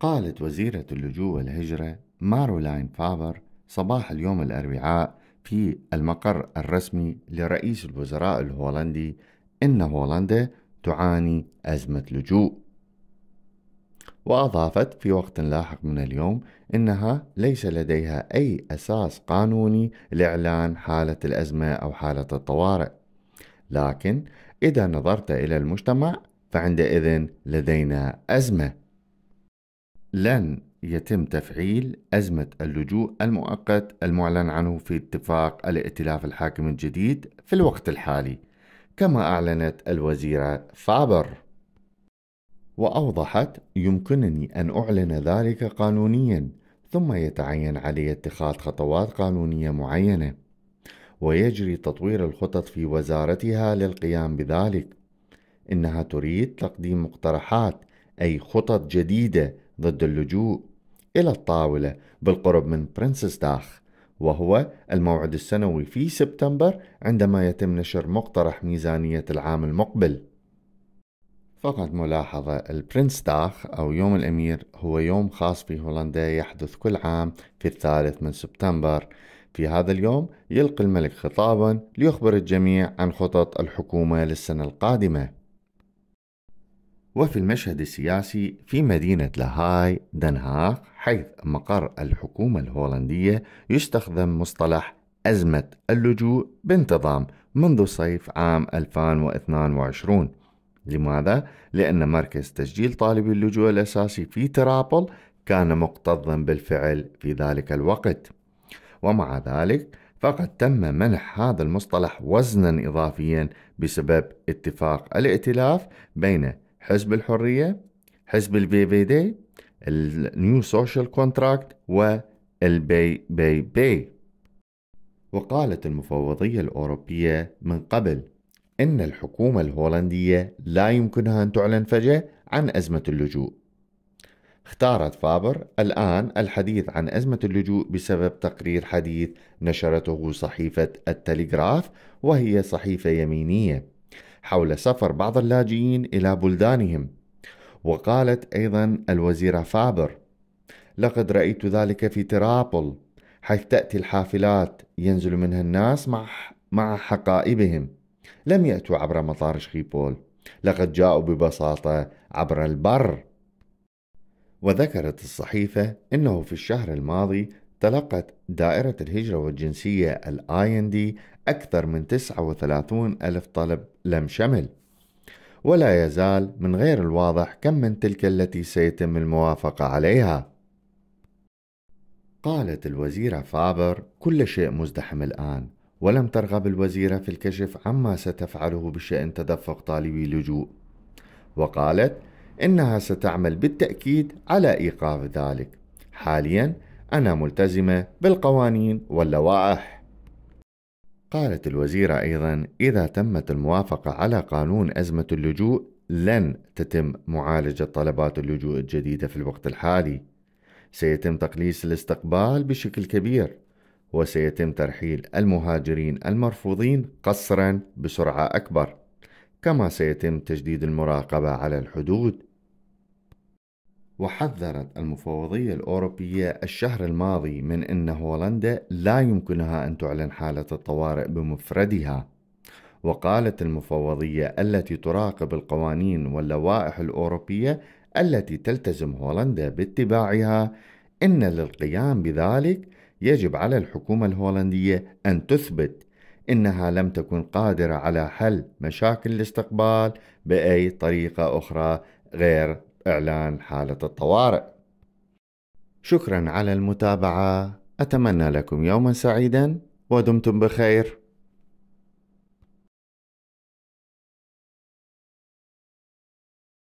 قالت وزيرة اللجوء والهجرة مارولاين فابر صباح اليوم الأربعاء في المقر الرسمي لرئيس الوزراء الهولندي إن هولندا تعاني أزمة لجوء وأضافت في وقت لاحق من اليوم أنها ليس لديها أي أساس قانوني لإعلان حالة الأزمة أو حالة الطوارئ لكن إذا نظرت إلى المجتمع فعندئذ لدينا أزمة لن يتم تفعيل أزمة اللجوء المؤقت المعلن عنه في اتفاق الائتلاف الحاكم الجديد في الوقت الحالي كما أعلنت الوزيرة فابر وأوضحت يمكنني أن أعلن ذلك قانونيا ثم يتعين علي اتخاذ خطوات قانونية معينة ويجري تطوير الخطط في وزارتها للقيام بذلك إنها تريد تقديم مقترحات أي خطط جديدة ضد اللجوء إلى الطاولة بالقرب من برنسس داخ وهو الموعد السنوي في سبتمبر عندما يتم نشر مقترح ميزانية العام المقبل فقط ملاحظة البرنس داخ أو يوم الأمير هو يوم خاص في هولندا يحدث كل عام في الثالث من سبتمبر في هذا اليوم يلقي الملك خطابا ليخبر الجميع عن خطط الحكومة للسنة القادمة وفي المشهد السياسي في مدينة لاهاي دنهاك حيث مقر الحكومة الهولندية يستخدم مصطلح أزمة اللجوء بانتظام منذ صيف عام 2022 لماذا؟ لأن مركز تسجيل طالبي اللجوء الأساسي في ترابل كان مكتظا بالفعل في ذلك الوقت ومع ذلك فقد تم منح هذا المصطلح وزنا إضافيا بسبب اتفاق الائتلاف بين حزب الحرية حزب البي بي دي النيو سوشيال كونتراكت والبي بي بي وقالت المفوضية الأوروبية من قبل إن الحكومة الهولندية لا يمكنها أن تعلن فجأة عن أزمة اللجوء اختارت فابر الآن الحديث عن أزمة اللجوء بسبب تقرير حديث نشرته صحيفة التليغراف وهي صحيفة يمينية حول سفر بعض اللاجئين إلى بلدانهم وقالت أيضا الوزيرة فابر لقد رأيت ذلك في ترابل حيث تأتي الحافلات ينزل منها الناس مع مع حقائبهم لم يأتوا عبر مطار شخيبول لقد جاءوا ببساطة عبر البر وذكرت الصحيفة أنه في الشهر الماضي تلقت دائرة الهجرة والجنسية الـ IND أكثر من 39 ألف طلب لم شمل ولا يزال من غير الواضح كم من تلك التي سيتم الموافقة عليها قالت الوزيرة فابر كل شيء مزدحم الآن ولم ترغب الوزيرة في الكشف عما ستفعله بشأن تدفق طالبي اللجوء وقالت إنها ستعمل بالتأكيد على إيقاف ذلك حاليا أنا ملتزمة بالقوانين واللوائح. قالت الوزيرة أيضا: إذا تمت الموافقة على قانون أزمة اللجوء لن تتم معالجة طلبات اللجوء الجديدة في الوقت الحالي. سيتم تقليص الاستقبال بشكل كبير، وسيتم ترحيل المهاجرين المرفوضين قسرا بسرعة أكبر. كما سيتم تجديد المراقبة على الحدود وحذرت المفوضية الأوروبية الشهر الماضي من أن هولندا لا يمكنها أن تعلن حالة الطوارئ بمفردها وقالت المفوضية التي تراقب القوانين واللوائح الأوروبية التي تلتزم هولندا باتباعها إن للقيام بذلك يجب على الحكومة الهولندية أن تثبت إنها لم تكن قادرة على حل مشاكل الاستقبال بأي طريقة أخرى غير إعلان حالة الطوارئ. شكرا على المتابعة، أتمنى لكم يوما سعيدا ودمتم بخير.